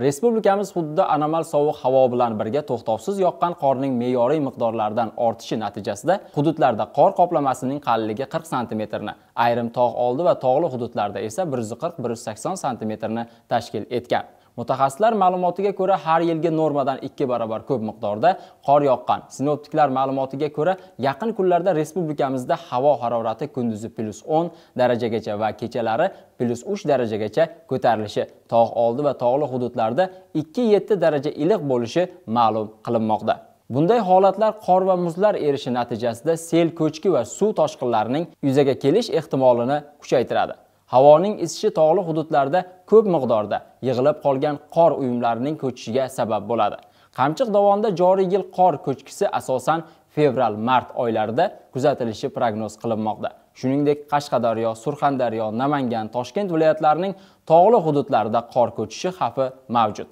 respublikamiz hududida anomal sovuq havo bilan birga to'xtovsiz yoqqan qorning me'yoriy miqdorlaridan ortishi natijasida hududlarda qor qoplamasining qalinligi 40 santimetrni ayrim tog' oldi va tog'li hududlarda esa 140-180 santimetrni tashkil etgan Mutaxassislar ma'lumotiga ko'ra har yilgi normadan 2 barobar ko'p miqdorda qor yoqqan. Sinoptiklar ma'lumotiga ko'ra yaqin kunlarda respublikamizda havo harorati kunduzi +10 darajagacha va kechalari +3 darajagacha ko'tarilishi, tog' oldi va tog'li hududlarda 2-7 daraja iliq bo'lishi ma'lum qilinmoqda. Bunday holatlar qor va muzlar erishi natijasida sel, ko'chki va suv toshqinlarining yuzaga kelish ehtimolini kuchaytiradi. havoning isishi tog'li hududlarda ko'p miqdorda yig'ilib qolgan qor uyumlarining ko'chishiga sabab bo'ladi qamchiq dovonida joriy yil qor ko'chkisi asosan fevral mart oylarida kuzatilishi prognoz qilinmoqda shuningdek qashqadaryo surxondaryo namangan toshkent viloyatlarining tog'li hududlarida qor ko'chishi xavfi mavjud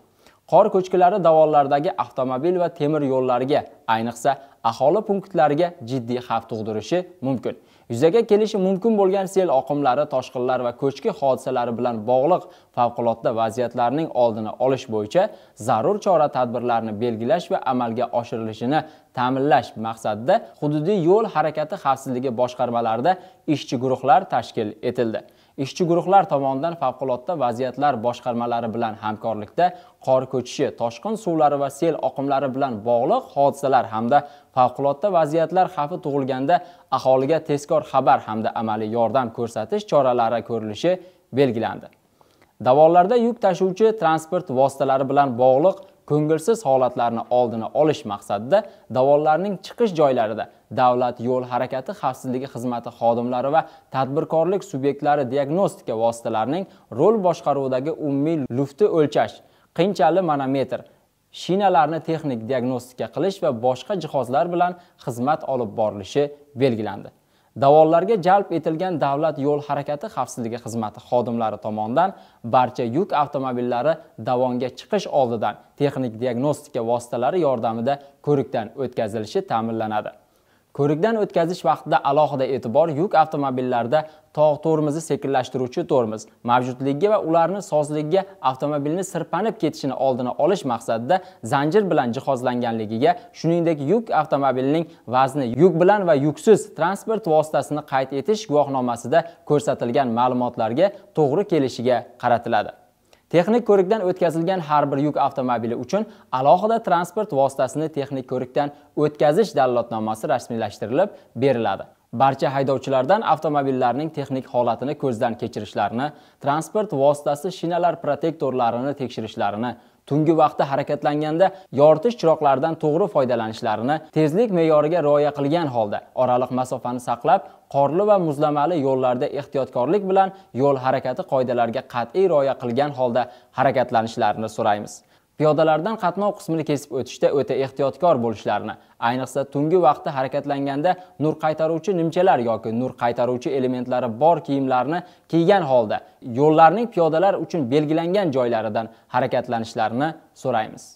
qor ko'chkilari davonlardagi avtomobil va temir yo'llariga ayniqsa aholi punktlariga jiddiy xavf tug'dirishi mumkin yuzaga kelishi mumkin bo'lgan sel oqimlari toshqinlar va ko'chki hodisalari bilan bog'liq favqulodda vaziyatlarning oldini olish bo'yicha zarur chora tadbirlarni belgilash va amalga oshirilishini ta'minlash maqsadida hududiy yo'l harakati xavfsizligi boshqarmalarida ishchi guruhlar tashkil etildi ishchi guruhlar tomonidan favqulodda vaziyatlar boshqarmalari bilan hamkorlikda qor ko'chishi toshqin suvlari va sel oqimlari bilan bog'liq hodisalar hamda favqulodda vaziyatlar xavfi tug'ilganda aholiga tezkor xabar hamda amaliy yordam ko'rsatish choralari ko'rilishi belgilandi davonlarda yuk tashuvchi transport vositalari bilan bog'liq ko'ngilsiz holatlarni oldini olish maqsadida davonlarning chiqish joylarida davlat yo'l harakati xavfsizligi xizmati xodimlari va tadbirkorlik subyektlari diagnostika vositalarining rol boshqaruvidagi umumiy lufti o'lchash qinchali manometr shinalarni texnik diagnostika qilish va boshqa jihozlar bilan xizmat olib borilishi belgilandi Davollarga jalb etilgan davlat yo'l harakati xavfsizligi xizmati xodimlari tomonidan barcha yuk avtomobillari davonga chiqish oldidan texnik diagnostika vositalari yordamida ko'rikdan o'tkazilishi ta'minlanadi. ko'rikdan o'tkazish vaqtida alohida e'tibor yuk avtomobillarida tog' tormizi sekinlashtiruvchi tormiz mavjudligiga va ularni sozligiga avtomobilni sirpanib ketishini oldini olish maqsadida zanjir bilan jihozlanganligiga shuningdek yuk avtomobilining vazni yuk bilan va yuksiz transport vositasini qayd etish guvohnomasida ko'rsatilgan ma'lumotlarga to'g'ri kelishiga qaratiladi texnik ko'rikdan o'tkazilgan har bir yuk avtomobili uchun alohida transport vositasini texnik ko'rikdan o'tkazish dalolatnomasi rasmiylashtirilib beriladi barcha haydovchilardan avtomobillarning texnik holatini ko'zdan kechirishlarini transport vositasi shinalar protektorlarini tekshirishlarini tungi vaqtda harakatlanganda yoritish chiroqlaridan to'g'ri foydalanishlarini tezlik me'yoriga rioya qilgan holda oraliq masofani saqlab qorli va muzlamali yo'llarda ehtiyotkorlik bilan yo'l harakati qoidalariga qat'iy rioya qilgan holda harakatlanishlarini so'raymiz piyodalardan qatnov qismini kesib o'tishda o'ta ehtiyotkor bo'lishlarini ayniqsa tungi vaqtda harakatlanganda nur qaytaruvchi nimchalar yoki nur qaytaruvchi elementlari bor kiyimlarni kiygan holda yo'llarning piyodalar uchun belgilangan joylaridan harakatlanishlarini so'raymiz